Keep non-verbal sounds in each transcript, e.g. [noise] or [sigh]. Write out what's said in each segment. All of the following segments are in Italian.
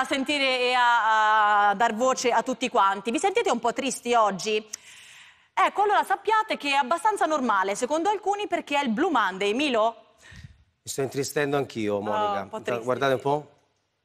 a sentire e a, a dar voce a tutti quanti. Vi sentite un po' tristi oggi? Ecco, allora sappiate che è abbastanza normale, secondo alcuni, perché è il Blue Monday, Milo. Mi sto intristendo anch'io, ah, Monica. Oh, un Guardate un po'.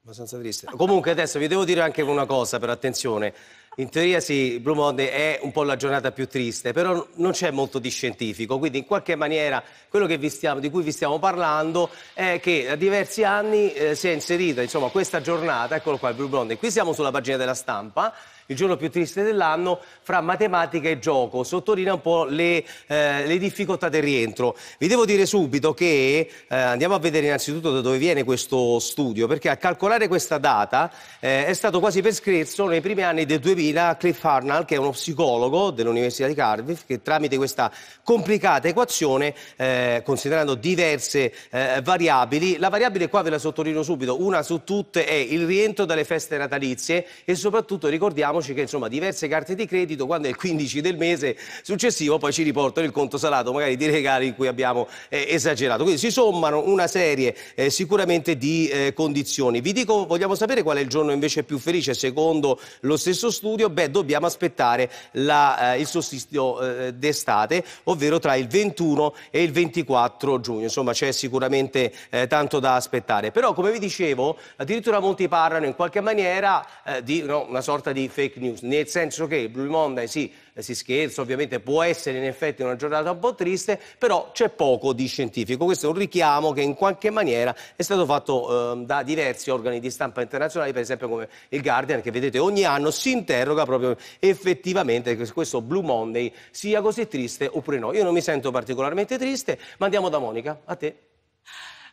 Abbastanza triste. Comunque adesso vi devo dire anche una cosa per attenzione. In teoria sì, Blue Monday è un po' la giornata più triste, però non c'è molto di scientifico, quindi in qualche maniera quello stiamo, di cui vi stiamo parlando è che da diversi anni eh, si è inserita insomma, questa giornata, eccolo qua il Blue Monday, qui siamo sulla pagina della stampa, il giorno più triste dell'anno, fra matematica e gioco. Sottolinea un po' le, eh, le difficoltà del rientro. Vi devo dire subito che eh, andiamo a vedere innanzitutto da dove viene questo studio, perché a calcolare questa data eh, è stato quasi per scherzo nei primi anni del 2000 Cliff Harnall, che è uno psicologo dell'Università di Cardiff, che tramite questa complicata equazione, eh, considerando diverse eh, variabili, la variabile qua ve la sottolineo subito, una su tutte è il rientro dalle feste natalizie e soprattutto ricordiamo ricordiamoci che insomma diverse carte di credito quando è il 15 del mese successivo poi ci riportano il conto salato magari di regali in cui abbiamo eh, esagerato. Quindi si sommano una serie eh, sicuramente di eh, condizioni. Vi dico, vogliamo sapere qual è il giorno invece più felice secondo lo stesso studio? Beh, dobbiamo aspettare la, eh, il solstizio eh, d'estate, ovvero tra il 21 e il 24 giugno. Insomma, c'è sicuramente eh, tanto da aspettare. Però, come vi dicevo, addirittura molti parlano in qualche maniera di no, una sorta di fake fake news, nel senso che il Blue Monday sì, eh, si scherza, ovviamente può essere in effetti una giornata un po' triste, però c'è poco di scientifico. Questo è un richiamo che in qualche maniera è stato fatto eh, da diversi organi di stampa internazionali, per esempio come il Guardian, che vedete ogni anno si interroga proprio effettivamente se questo Blue Monday sia così triste oppure no. Io non mi sento particolarmente triste, ma andiamo da Monica, a te.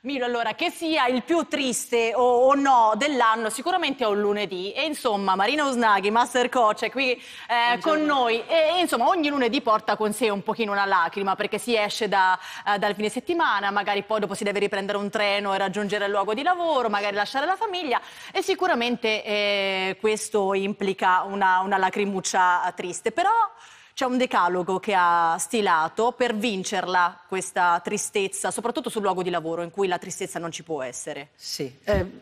Milo, allora, che sia il più triste o, o no dell'anno, sicuramente è un lunedì. E insomma, Marina Usnaghi, master coach, è qui eh, con noi. E, e, insomma, ogni lunedì porta con sé un pochino una lacrima, perché si esce da, eh, dal fine settimana, magari poi dopo si deve riprendere un treno e raggiungere il luogo di lavoro, magari lasciare la famiglia. E sicuramente eh, questo implica una, una lacrimuccia triste. Però... C'è un decalogo che ha stilato per vincerla questa tristezza, soprattutto sul luogo di lavoro in cui la tristezza non ci può essere. Sì. Eh. [laughs]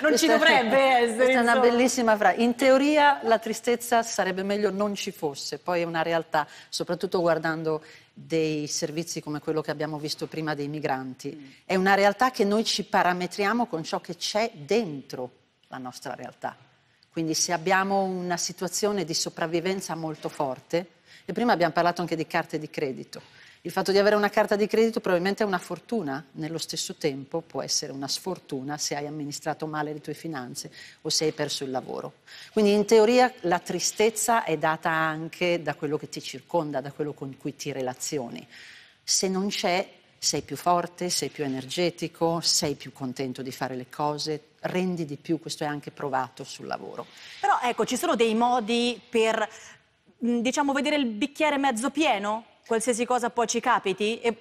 non ci dovrebbe essere. Questa è una bellissima frase. In teoria la tristezza sarebbe meglio non ci fosse, poi è una realtà, soprattutto guardando dei servizi come quello che abbiamo visto prima dei migranti. Mm. È una realtà che noi ci parametriamo con ciò che c'è dentro la nostra realtà. Quindi se abbiamo una situazione di sopravvivenza molto forte, e prima abbiamo parlato anche di carte di credito, il fatto di avere una carta di credito probabilmente è una fortuna, nello stesso tempo può essere una sfortuna se hai amministrato male le tue finanze o se hai perso il lavoro. Quindi in teoria la tristezza è data anche da quello che ti circonda, da quello con cui ti relazioni. Se non c'è sei più forte, sei più energetico, sei più contento di fare le cose, rendi di più, questo è anche provato sul lavoro. Però ecco, ci sono dei modi per, mm, diciamo, vedere il bicchiere mezzo pieno, qualsiasi cosa poi ci capiti? E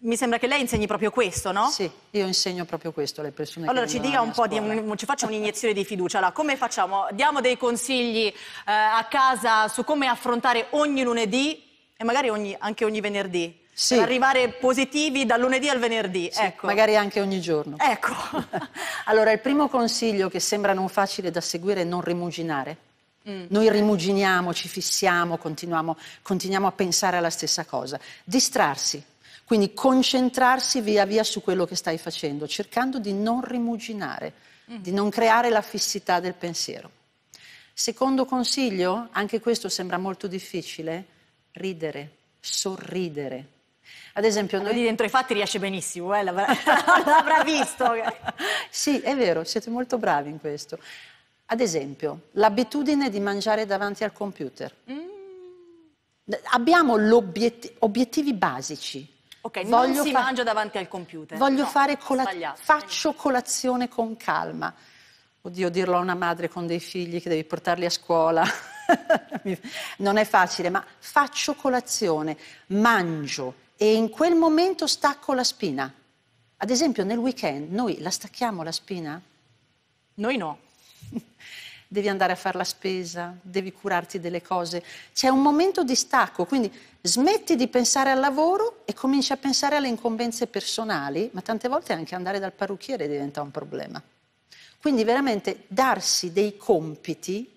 mi sembra che lei insegni proprio questo, no? Sì, io insegno proprio questo alle persone allora, che ci dica un po' di, ci faccia un'iniezione di fiducia. Allora, come facciamo? Diamo dei consigli eh, a casa su come affrontare ogni lunedì e magari ogni, anche ogni venerdì sì. per arrivare positivi dal lunedì al venerdì. Sì, ecco. Magari anche ogni giorno. Ecco. [laughs] allora, il primo consiglio che sembra non facile da seguire è non rimuginare. Mm. Noi rimuginiamo, ci fissiamo, continuiamo, continuiamo a pensare alla stessa cosa. Distrarsi, quindi concentrarsi via via su quello che stai facendo, cercando di non rimuginare, mm. di non creare la fissità del pensiero. Secondo consiglio, anche questo sembra molto difficile, ridere, sorridere ad esempio, noi... Lì dentro i fatti riesce benissimo, eh? l'avrà, [laughs] l'avrà visto. sì, è vero, siete molto bravi in questo. Ad esempio, l'abitudine di mangiare davanti al computer. Mm. Abbiamo obiettivi basici. Ok, voglio non si fa... mangia davanti al computer. Voglio no, fare colaz... faccio colazione con calma. Oddio, dirlo a una madre con dei figli che devi portarli a scuola. [laughs] non è facile, ma faccio colazione, mangio, e in quel momento stacco la spina. Ad esempio nel weekend noi la stacchiamo la spina? Noi no. [laughs] devi andare a fare la spesa, devi curarti delle cose. C'è un momento di stacco, quindi smetti di pensare al lavoro e cominci a pensare alle incombenze personali, ma tante volte anche andare dal parrucchiere diventa un problema. Quindi veramente darsi dei compiti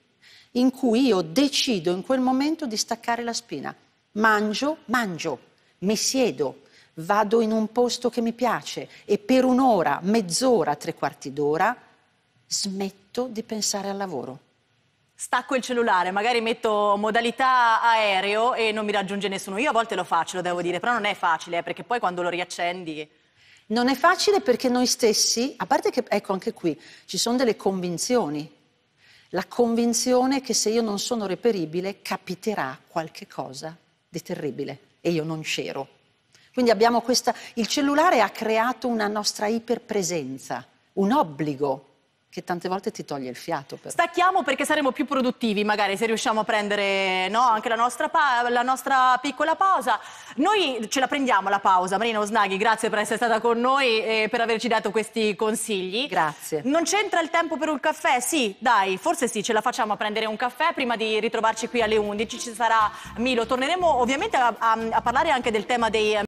in cui io decido in quel momento di staccare la spina. Mangio, mangio, mi siedo, vado in un posto che mi piace e per un'ora, mezz'ora, tre quarti d'ora smetto di pensare al lavoro. Stacco il cellulare, magari metto modalità aereo e non mi raggiunge nessuno. Io a volte lo faccio, lo devo dire, però non è facile, eh, perché poi quando lo riaccendi... Non è facile perché noi stessi, a parte che, ecco anche qui, ci sono delle convinzioni. La convinzione che se io non sono reperibile capiterà qualche cosa di terribile e io non c'ero. Quindi abbiamo questa... Il cellulare ha creato una nostra iperpresenza, un obbligo che tante volte ti toglie il fiato. Però. Stacchiamo perché saremo più produttivi, magari se riusciamo a prendere no, anche la nostra, la nostra, piccola pausa. Noi ce la prendiamo la pausa. Marina Osnaghi, grazie per essere stata con noi e per averci dato questi consigli. Grazie. Non c'entra il tempo per un caffè? Sì, dai, forse sì, ce la facciamo a prendere un caffè prima di ritrovarci qui alle 11. Ci sarà Milo. Torneremo ovviamente a, a, a parlare anche del tema dei...